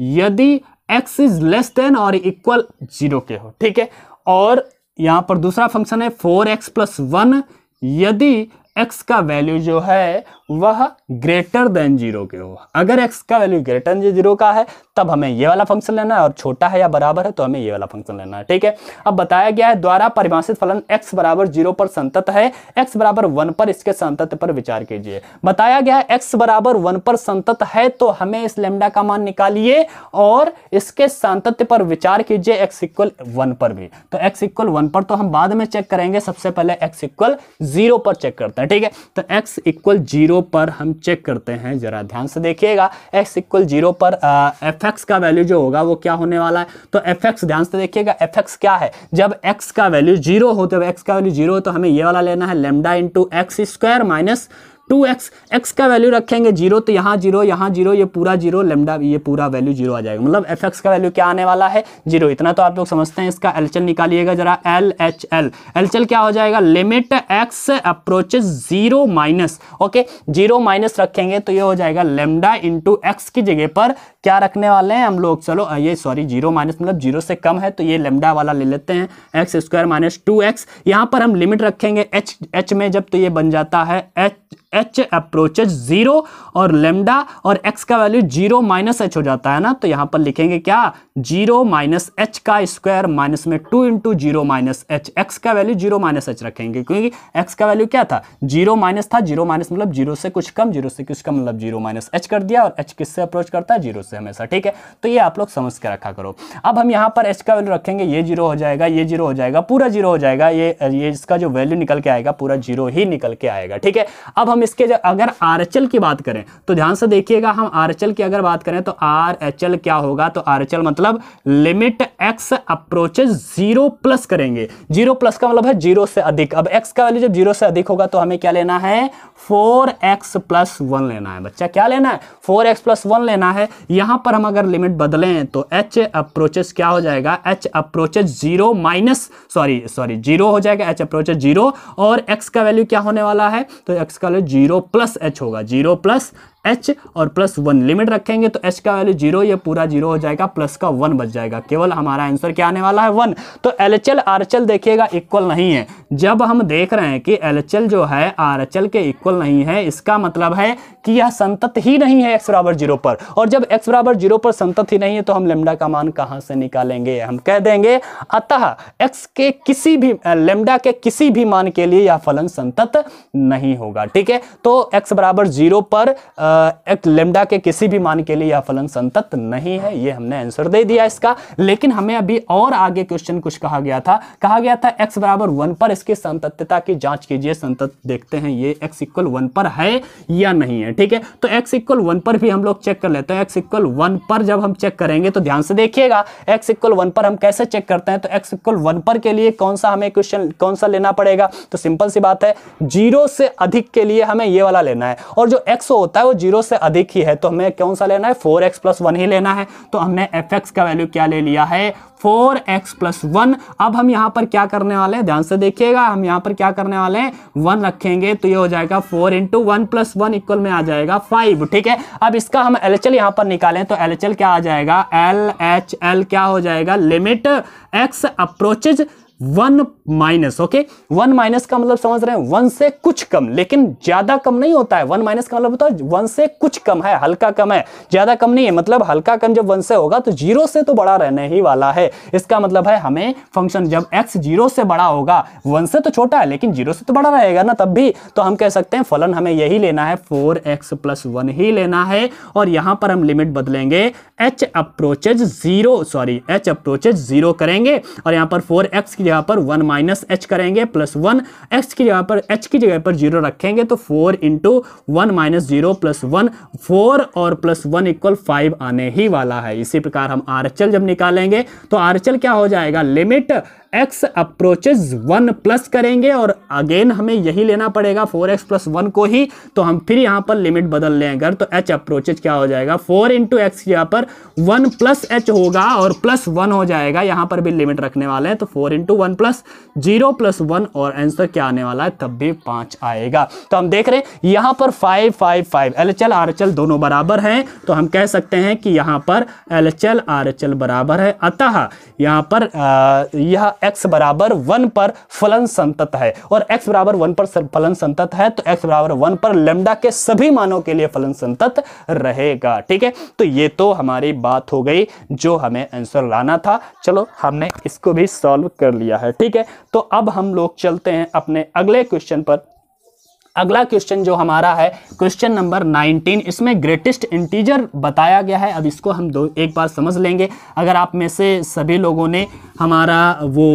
यदि एक्स इज लेस देन और इक्वल जीरो के हो ठीक है और यहां पर दूसरा फंक्शन है फोर एक्स प्लस वन यदि एक्स का वैल्यू जो है वह ग्रेटर देन जीरो के हो अगर एक्स का वैल्यू ग्रेटर देन जीरो का है तब हमें ये वाला फंक्शन लेना है और छोटा है या बराबर है तो हमें ये वाला फंक्शन लेना है ठीक है अब बताया गया है द्वारा परिभाषित फलन एक्स बराबर जीरो पर संतत है एक्स बराबर वन पर इसके संतत पर विचार कीजिए बताया गया है एक्स बराबर वन पर संतत है तो हमें इस लेमडा का मान निकालिए और इसके संतत्य पर विचार कीजिए एक्स इक्वल वन पर भी तो एक्स इक्वल वन पर तो हम बाद में चेक करेंगे सबसे पहले एक्स इक्वल जीरो पर चेक करते हैं ठीक है तो एक्स इक्वल जीरो जीरो पर हम चेक करते हैं ज़रा ध्यान से देखिएगा एक्स इक्वल जीरो पर एफ एक्स का वैल्यू जो होगा वो क्या होने वाला है तो एफ एक्स ध्यान से देखिएगा एफ एक्स क्या है जब एक्स का वैल्यू जीरो हो तो एक्स का वैल्यू जीरो तो हमें ये वाला लेना है lambda into x square minus two x x का वैल्यू रखेंगे जीरो तो यहाँ जीरो यहाँ जीरो ये पूरा जीरो लेमडा ये पूरा वैल्यू जीरो आ जाएगा मतलब एफ एक्स का वैल्यू क्या आने वाला है जीरो इतना तो आप लोग समझते हैं इसका एलचल निकालिएगा जरा एल एच एल एलचल क्या हो जाएगा limit x approaches zero minus okay zero minus रखेंगे तो ये हो जाएगा लेमडा इंटू एक्स की जगह पर क्या रखने वाले हैं हम लोग चलो ये सॉरी जीरो माइनस मतलब जीरो से कम है तो ये लेमडा वाला ले लेते हैं x square minus two x यहाँ पर हम लिमिट रखेंगे एच एच में जब तो ये बन जाता है एच एच अप्रोचेज जीरो और लेमडा और एक्स का वैल्यू जीरो माइनस एच हो जाता है ना तो यहां पर लिखेंगे क्या जीरो माइनस एच का स्क्वायर माइनस में two into zero minus h x का वैल्यू जीरो माइनस एच रखेंगे क्योंकि एक्स का वैल्यू क्या था जीरो माइनस था जीरो माइनस मतलब जीरो से कुछ कम जीरो से कुछ कम मतलब जीरो माइनस एच कर दिया और एच किससे अप्रोच करता है जीरो से हमेशा ठीक है तो ये आप लोग समझ के रखा करो अब हम यहाँ पर एच का वैल्यू रखेंगे ये जीरो हो जाएगा ये जीरो हो जाएगा पूरा जीरो हो जाएगा ये ये इसका जो वैल्यू निकल के आएगा पूरा जीरो ही निकल के आएगा ठीक है अब हम इसके अगर आर की बात करें तो ध्यान से देखिएगा हम आर की अगर बात करें तो आर क्या होगा तो आर मतलब limit x approaches zero plus करेंगे जीरो प्लस का मतलब है जीरो से अधिक अब एक्स का वैल्यू जब जीरो से अधिक होगा तो हमें क्या लेना है फोर एक्स प्लस वन लेना है बच्चा क्या लेना है फोर एक्स प्लस वन लेना है यहां पर हम अगर लिमिट बदलें तो एच अप्रोचेस क्या हो जाएगा h approaches zero minus sorry sorry zero हो जाएगा एच अप्रोचेस जीरो और एक्स का वैल्यू क्या होने वाला है तो एक्स का वैल्यू जीरो प्लस एच होगा जीरो प्लस एच और प्लस वन लिमिट रखेंगे तो एच का वैल्यू जीरो या पूरा जीरो हो जाएगा प्लस का वन बच जाएगा केवल हमारा आंसर क्या आने वाला है वन तो L H L R H L देखिएगा इक्वल नहीं है जब हम देख रहे हैं कि एल एच एल जो है आर एच एल के इक्वल नहीं है इसका मतलब है कि यह संतत ही नहीं है एक्स बराबर जीरो पर और जब एक्स बराबर जीरो पर संतत ही नहीं है तो हम लेमडा का मान कहाँ से निकालेंगे हम कह देंगे अतः एक्स के किसी भी लेमडा के किसी भी मान के लिए यह फलन संतत नहीं होगा ठीक है तो एक्स बराबर जीरो पर आ, एक लेमडा के किसी भी मान के लिए यह फलन संतत नहीं है ये हमने आंसर दे दिया इसका लेकिन हमें अभी और आगे क्वेश्चन कुछ कहा गया था कहा गया था एक्स बराबर वन पर इसकी संतत्यता की जांच कीजिए संतत देखते हैं ये एक्स इक्वल वन पर है या नहीं है ठीक है तो एक्स इक्वल वन पर भी हम लोग चेक कर लेते हैं एक्स इक्वल वन पर जब हम चेक करेंगे तो ध्यान से देखिएगा एक्स इक्वल वन पर हम कैसे चेक करते हैं तो एक्स इक्वल वन पर के लिए कौन सा हमें क्वेश्चन कौन सा लेना पड़ेगा तो सिंपल सी बात है जीरो से अधिक के लिए हमें ये वाला लेना है और जो एक्स होता है वो जीरो से अधिक ही है तो हमें कौन सा लेना है फोर एक्स प्लस वन ही लेना है तो हमने एफ एक्स का वैल्यू क्या ले लिया है फोर एक्स प्लस वन अब हम यहाँ पर क्या करने वाले हैं ध्यान से देखिएगा हम यहाँ पर क्या करने वाले हैं वन रखेंगे तो ये हो जाएगा four into one plus one equal में आ जाएगा फाइव ठीक है अब इसका हम एल एच एल यहाँ पर निकालें तो एल एच एल क्या आ जाएगा एल एच एल क्या हो जाएगा limit x approaches one minus okay one minus का मतलब समझ रहे हैं वन से कुछ कम लेकिन ज्यादा कम नहीं होता है वन माइनस का मतलब होता है वन से कुछ कम है हल्का कम है ज्यादा कम नहीं है मतलब हल्का कम जब वन से होगा तो जीरो से तो बड़ा रहने ही वाला है इसका मतलब है हमें फंक्शन जब एक्स जीरो से बड़ा होगा वन से तो छोटा है लेकिन जीरो से तो बड़ा रहेगा ना तब भी तो हम कह सकते हैं फलन हमें यही लेना है फोर एक्स प्लस वन ही लेना है और यहां पर हम लिमिट बदलेंगे h approaches zero sorry h approaches zero करेंगे और यहां पर फोर एक्स की जगह पर वन माइनस एच करेंगे प्लस वन एक्स की जगह पर एच की जगह पर जीरो रखेंगे तो four into one minus zero plus one four और प्लस वन इक्वल फाइव आने ही वाला है इसी प्रकार हम आर जब निकालेंगे तो आर क्या हो जाएगा limit x approaches one plus करेंगे और अगेन हमें यही लेना पड़ेगा फोर एक्स प्लस वन को ही तो हम फिर यहाँ पर लिमिट बदल लें अगर तो एच अप्रोचेज क्या हो जाएगा फोर इंटू एक्स यहाँ पर वन प्लस एच होगा और प्लस वन हो जाएगा यहाँ पर भी लिमिट रखने वाले हैं तो four into one plus zero plus one और आंसर क्या आने वाला है तब भी पाँच आएगा तो हम देख रहे हैं यहाँ पर five five five L H L R H L दोनों बराबर हैं तो हम कह सकते हैं कि यहाँ पर L H L R H L बराबर है अतः यहाँ पर आ, यह एक्स बराबर वन पर फलन संतत है और एक्स बराबर वन पर फलन संतत है तो एक्स बराबर वन पर लेमडा के सभी मानों के लिए फलन संतत रहेगा ठीक है तो ये तो हमारी बात हो गई जो हमें आंसर लाना था चलो हमने इसको भी सॉल्व कर लिया है ठीक है तो अब हम लोग चलते हैं अपने अगले क्वेश्चन पर अगला क्वेश्चन जो हमारा है क्वेश्चन नंबर 19 इसमें ग्रेटेस्ट इंटीजर बताया गया है अब इसको हम दो एक बार समझ लेंगे अगर आप में से सभी लोगों ने हमारा वो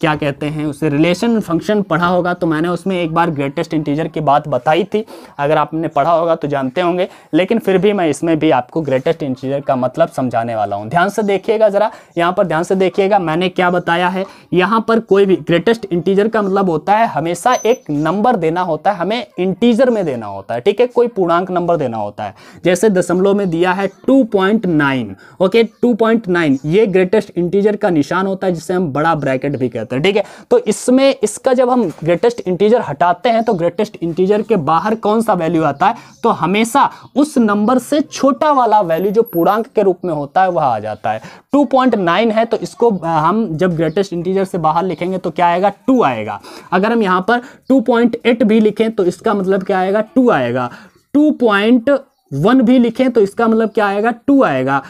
क्या कहते हैं उसे रिलेशन फंक्शन पढ़ा होगा तो मैंने उसमें एक बार ग्रेटेस्ट इंटीजर की बात बताई थी अगर आपने पढ़ा होगा तो जानते होंगे लेकिन फिर भी मैं इसमें भी आपको ग्रेटेस्ट इंटीजर का मतलब समझाने वाला हूँ ध्यान से देखिएगा ज़रा यहाँ पर ध्यान से देखिएगा मैंने क्या बताया है यहाँ पर कोई भी ग्रेटेस्ट इंटीजर का मतलब होता है हमेशा एक नंबर देना होता है हमें इंटीजर में देना होता है ठीक है कोई पूर्णांक नंबर देना होता है जैसे दशमलव में दिया है टू ओके टू ये ग्रेटेस्ट इंटीजर का निशान होता है है जिसे हम बड़ा ब्रैकेट भी कहते हैं ठीक है तो इसमें इसका जब हम ग्रेटेस्ट इंटीजर हटाते हैं तो ग्रेटेस्ट इंटीजर के बाहर कौन सा वैल्यू आता है तो हमेशा उस नंबर से छोटा वाला वैल्यू जो पूर्णांक के रूप में होता है वह आ जाता है टू है तो इसको हम जब ग्रेटेस्ट इंटीजर से बाहर लिखेंगे तो क्या आएगा टू आएगा अगर हम यहाँ पर टू भी लिखें तो इसका मतलब क्या आएगा टू आएगा टू वन भी लिखें तो इसका मतलब क्या आएगा टू आएगा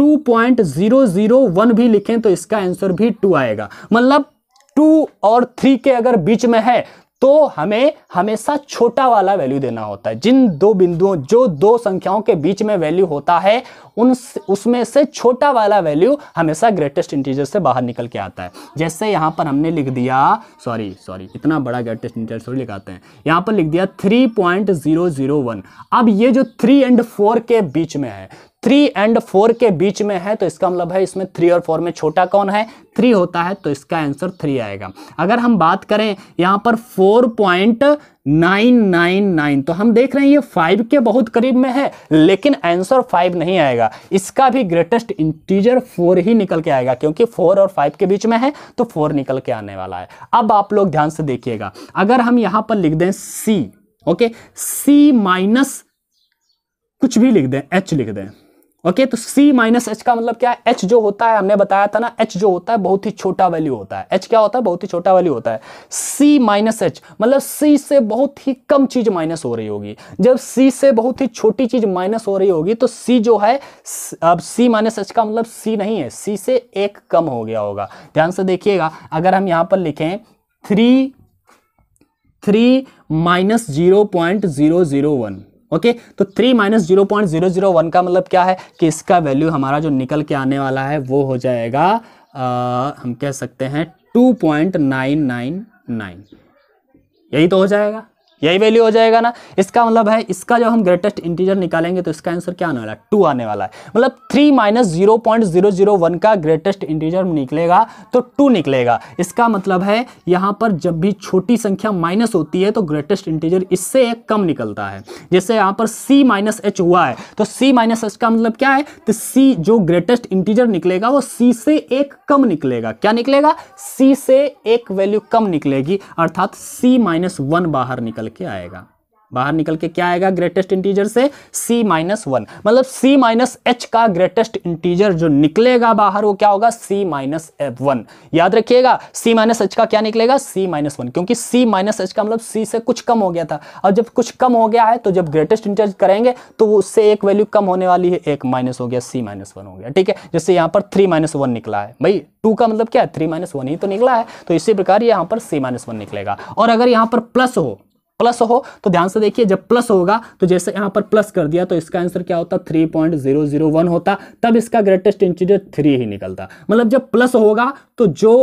2.001 भी लिखें तो इसका आंसर भी टू आएगा मतलब टू और थ्री के अगर बीच में है तो हमें हमेशा छोटा वाला वैल्यू देना होता है जिन दो बिंदुओं जो दो संख्याओं के बीच में वैल्यू होता है उन उसमें से छोटा वाला वैल्यू हमेशा ग्रेटेस्ट इंटीजर से बाहर निकल के आता है जैसे यहाँ पर हमने लिख दिया सॉरी सॉरी इतना बड़ा ग्रेटेस्ट इंटीजर सॉरी लिखाते हैं यहाँ पर लिख दिया थ्री अब ये जो थ्री एंड फोर के बीच में है थ्री एंड फोर के बीच में है तो इसका मतलब है इसमें थ्री और फोर में छोटा कौन है थ्री होता है तो इसका आंसर थ्री आएगा अगर हम बात करें यहाँ पर four point nine nine nine तो हम देख रहे हैं ये फाइव के बहुत करीब में है लेकिन आंसर फाइव नहीं आएगा इसका भी ग्रेटेस्ट इंटीजर फोर ही निकल के आएगा क्योंकि फोर और फाइव के बीच में है तो फोर निकल के आने वाला है अब आप लोग ध्यान से देखिएगा अगर हम यहाँ पर लिख दें सी ओके सी माइनस कुछ भी लिख दें एच लिख दें ओके तो C माइनस एच का मतलब क्या है H जो होता है हमने बताया था ना H जो होता है बहुत ही छोटा वैल्यू होता है H क्या होता है बहुत ही छोटा वैल्यू होता है C माइनस एच मतलब C से बहुत ही कम चीज माइनस हो रही होगी जब C से बहुत ही छोटी चीज माइनस हो रही होगी तो C जो है अब C माइनस एच का मतलब C नहीं है C से एक कम हो गया होगा ध्यान से देखिएगा अगर हम यहां पर लिखें three three minus zero point zero zero one okay तो three minus zero point zero zero one का मतलब क्या है कि इसका वैल्यू हमारा जो निकल के आने वाला है वो हो जाएगा आ, हम कह सकते हैं two point nine nine nine यही तो हो जाएगा यही वैल्यू हो जाएगा ना इसका मतलब है इसका जब हम ग्रेटेस्ट इंटीजर निकालेंगे तो इसका आंसर क्या आने वाला है टू आने वाला है मतलब three minus zero point zero zero one का ग्रेटेस्ट इंटीजर निकलेगा तो टू निकलेगा इसका मतलब है यहाँ पर जब भी छोटी संख्या माइनस होती है तो ग्रेटेस्ट इंटीजर इससे एक कम निकलता है जैसे यहाँ पर सी माइनस एच हुआ है तो सी माइनस एच का मतलब क्या है तो सी जो ग्रेटेस्ट इंटीजर निकलेगा वो सी से एक कम निकलेगा क्या निकलेगा सी से एक वैल्यू कम निकलेगी अर्थात सी माइनस वन बाहर निकलेगा निकल के आएगा बाहर निकल के क्या आएगा ग्रेटेस्ट इंटीजर से c माइनस वन मतलब c माइनस एच का ग्रेटेस्ट इंटीजर जो निकलेगा बाहर वो क्या होगा c माइनस एफ वन याद रखिएगा c माइनस एच का क्या निकलेगा c माइनस वन क्योंकि c माइनस एच का मतलब c से कुछ कम हो गया था अब जब कुछ कम हो गया है तो जब ग्रेटेस्ट इंटीजर करेंगे तो उससे एक वैल्यू कम होने वाली है एक माइनस हो गया सी माइनस हो गया ठीक है जैसे यहाँ पर थ्री माइनस निकला है भाई टू का मतलब क्या है थ्री माइनस ही तो निकला है तो इसी प्रकार यहाँ पर सी माइनस निकलेगा और अगर यहाँ पर प्लस हो प्लस हो तो ध्यान से देखिए जब प्लस होगा तो जैसे यहां पर प्लस कर दिया तो इसका आंसर क्या होता 3.001 होता तब इसका ग्रेटेस्ट इंटीजर थ्री ही निकलता मतलब जब प्लस होगा तो जो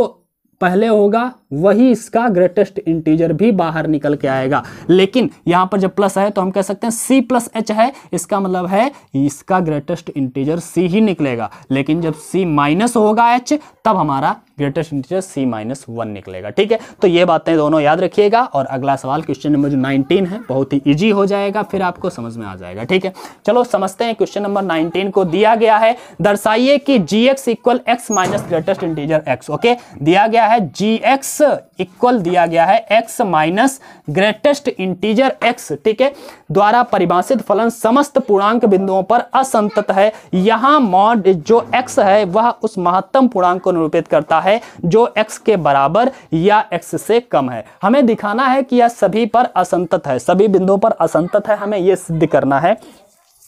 पहले होगा वही इसका ग्रेटेस्ट इंटीजर भी बाहर निकल के आएगा लेकिन यहां पर जब प्लस आए तो हम कह सकते हैं सी प्लस एच है इसका मतलब है इसका ग्रेटेस्ट इंटीजर सी ही निकलेगा लेकिन जब सी माइनस होगा एच तब हमारा greatest integer c minus one निकलेगा ठीक है तो ये बातें दोनों याद रखिएगा और अगला सवाल क्वेश्चन नंबर जो नाइनटीन है बहुत ही ईजी हो जाएगा फिर आपको समझ में आ जाएगा ठीक है चलो समझते हैं क्वेश्चन नंबर नाइनटीन को दिया गया है दर्शाइए कि g x equal x minus greatest integer x okay दिया गया है जी एक्स एक्स इक्वल दिया गया है x minus greatest integer x ठीक है द्वारा परिभाषित फलन समस्त पूर्णांक बिंदुओं पर असंतत है यहां मॉड जो एक्स है वह उस महत्तम पूर्णांक को निरूपित करता है जो एक्स के बराबर या एक्स से कम है हमें दिखाना है कि यह सभी पर असंतत है सभी बिंदुओं पर असंतत है हमें यह सिद्ध करना है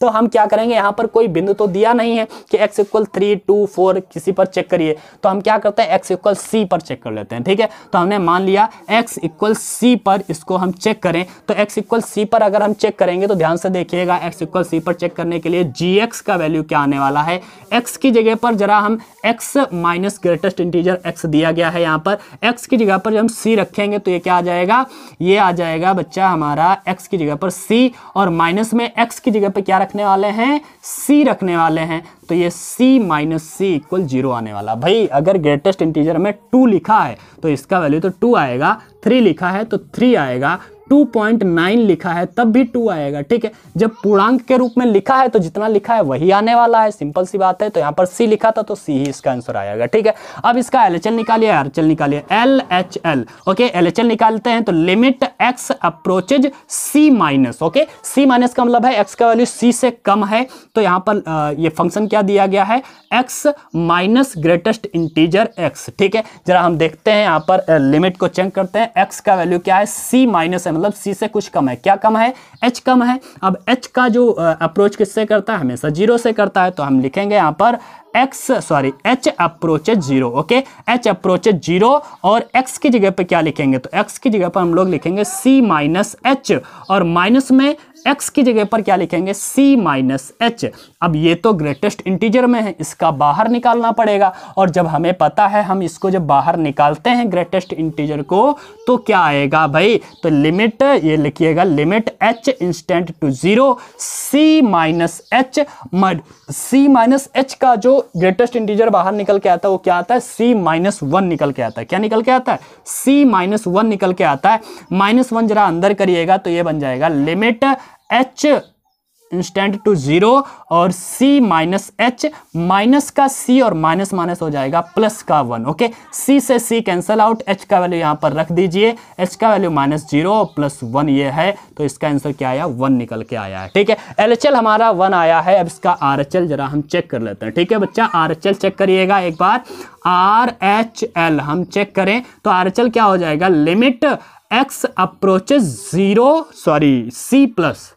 तो हम क्या करेंगे यहाँ पर कोई बिंदु तो दिया नहीं है कि x equal three two four किसी पर चेक करिए तो हम क्या करते हैं एक्स इक्वल सी पर चेक कर लेते हैं ठीक है तो हमने मान लिया एक्स इक्वल सी पर इसको हम चेक करें तो एक्स इक्वल सी पर अगर हम चेक करेंगे तो ध्यान से देखिएगा एक्स इक्वल सी पर चेक करने के लिए जी एक्स का वैल्यू क्या आने वाला है एक्स की जगह पर जरा हम x minus greatest integer x दिया गया है यहाँ पर एक्स की जगह पर जब हम सी रखेंगे तो ये क्या आ जाएगा ये आ जाएगा बच्चा हमारा एक्स की जगह पर सी और माइनस में एक्स की जगह पर क्या रखने वाले हैं सी रखने वाले हैं तो ये c minus c equal zero आने वाला भाई अगर ग्रेटेस्ट इंटीजर में टू लिखा है तो इसका वैल्यू तो टू आएगा थ्री लिखा है तो थ्री आएगा टू पॉइंट नाइन लिखा है तब भी टू आएगा ठीक है जब पूर्णांक के रूप में लिखा है तो जितना लिखा है वही आने वाला है सिंपल सी बात है तो यहाँ पर सी लिखा था तो सी ही इसका आंसर आएगा ठीक है अब इसका एल एच एल निकालिए आर चल निकालिए L H L okay L H L निकालते हैं तो limit x approaches c minus okay c minus का मतलब है एक्स का वैल्यू सी से कम है तो यहाँ पर आ, ये फंक्शन क्या दिया गया है x minus greatest integer x ठीक है जरा हम देखते हैं यहाँ पर लिमिट को चेक करते हैं एक्स का वैल्यू क्या है सी माइनस मतलब सी से कुछ कम है क्या कम है एच कम है अब एच का जो अप्रोच किससे करता है हमेशा जीरो से करता है तो हम लिखेंगे यहाँ पर x sorry h approach zero okay h approach zero और एक्स की जगह पे क्या लिखेंगे तो एक्स की जगह पर हम लोग लिखेंगे सी माइनस एच और माइनस में एक्स की जगह पर क्या लिखेंगे सी माइनस एच अब ये तो ग्रेटेस्ट इंटीजर में है इसका बाहर निकालना पड़ेगा और जब हमें पता है हम इसको जब बाहर निकालते हैं ग्रेटेस्ट इंटीजर को तो क्या आएगा भाई तो लिमिट ये लिखिएगा limit h instant to zero c minus h mod c minus h का जो ग्रेटेस्ट इंटीजर बाहर निकल के आता है वो क्या आता है सी माइनस वन निकल के आता है क्या निकल के आता है सी माइनस वन निकल के आता है माइनस वन जरा अंदर करिएगा तो ये बन जाएगा limit h instant to zero और c माइनस एच माइनस का c और माइनस माइनस हो जाएगा प्लस का वन ओके c से c कैंसल आउट h का वैल्यू यहाँ पर रख दीजिए h का वैल्यू माइनस जीरो और प्लस वन ये है तो इसका आंसर क्या आया वन निकल के आया है ठीक है एल हमारा वन आया है अब इसका एल जरा हम चेक कर लेते हैं ठीक है बच्चा एल चेक करिएगा एक बार आर एच एल हम चेक करें तो आर एच एल क्या हो जाएगा limit x approaches zero sorry c plus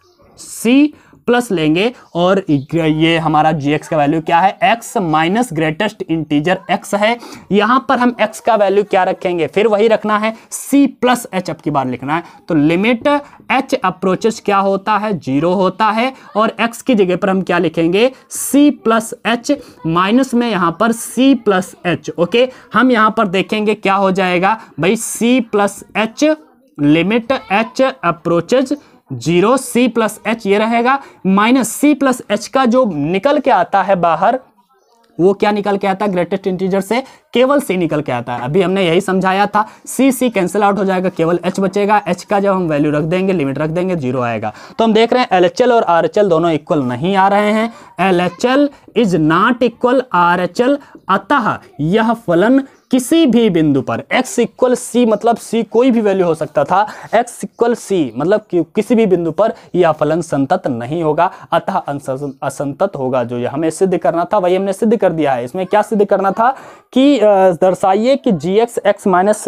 c plus लेंगे और ये हमारा जी एक्स का वैल्यू क्या है x minus greatest integer x है यहाँ पर हम एक्स का वैल्यू क्या रखेंगे फिर वही रखना है सी प्लस एच अप की बार लिखना है तो लिमिट एच अप्रोचेस क्या होता है जीरो होता है और एक्स की जगह पर हम क्या लिखेंगे सी प्लस एच माइनस में यहाँ पर सी प्लस एच ओके हम यहाँ पर देखेंगे क्या हो जाएगा भाई c plus h limit h approaches zero c plus h ये रहेगा माइनस सी प्लस एच का जो निकल के आता है बाहर वो क्या निकल के आता है ग्रेटेस्ट इंटीजर से केवल सी निकल के आता है अभी हमने यही समझाया था सी सी कैंसिल आउट हो जाएगा केवल एच बचेगा एच का जब हम वैल्यू रख देंगे लिमिट रख देंगे जीरो आएगा तो हम देख रहे हैं एल एच एल और आर एच एल दोनों इक्वल नहीं आ रहे हैं L H L is not equal R H L अतः यह फलन किसी भी बिंदु पर x इक्वल सी मतलब c कोई भी वैल्यू हो सकता था x इक्वल सी मतलब कि किसी भी बिंदु पर यह फलन संतत नहीं होगा अतः असंतत होगा जो हमें सिद्ध करना था वही हमने सिद्ध कर दिया है इसमें क्या सिद्ध करना था कि दर्शाइए कि g x x minus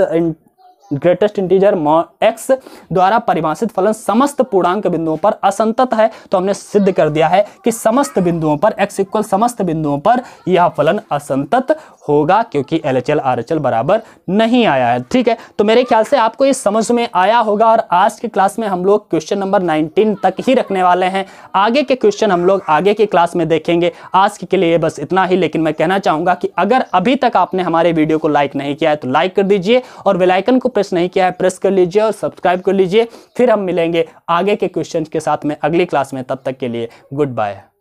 greatest integer x द्वारा परिभाषित फलन समस्त पूर्णांक बिंदुओं पर असंतत है तो हमने सिद्ध कर दिया है कि समस्त बिंदुओं पर एक्स इक्वल समस्त बिंदुओं पर यह फलन असंतत होगा क्योंकि एल एच बराबर नहीं आया है ठीक है तो मेरे ख्याल से आपको ये समझ में आया होगा और आज के क्लास में हम लोग क्वेश्चन नंबर 19 तक ही रखने वाले हैं आगे के क्वेश्चन हम लोग आगे की क्लास में देखेंगे आज के लिए बस इतना ही लेकिन मैं कहना चाहूँगा कि अगर अभी तक आपने हमारे वीडियो को लाइक नहीं किया है तो लाइक कर दीजिए और वेलाइकन को प्रेस नहीं किया है प्रेस कर लीजिए और सब्सक्राइब कर लीजिए फिर हम मिलेंगे आगे के क्वेश्चन के साथ में अगली क्लास में तब तक के लिए गुड बाय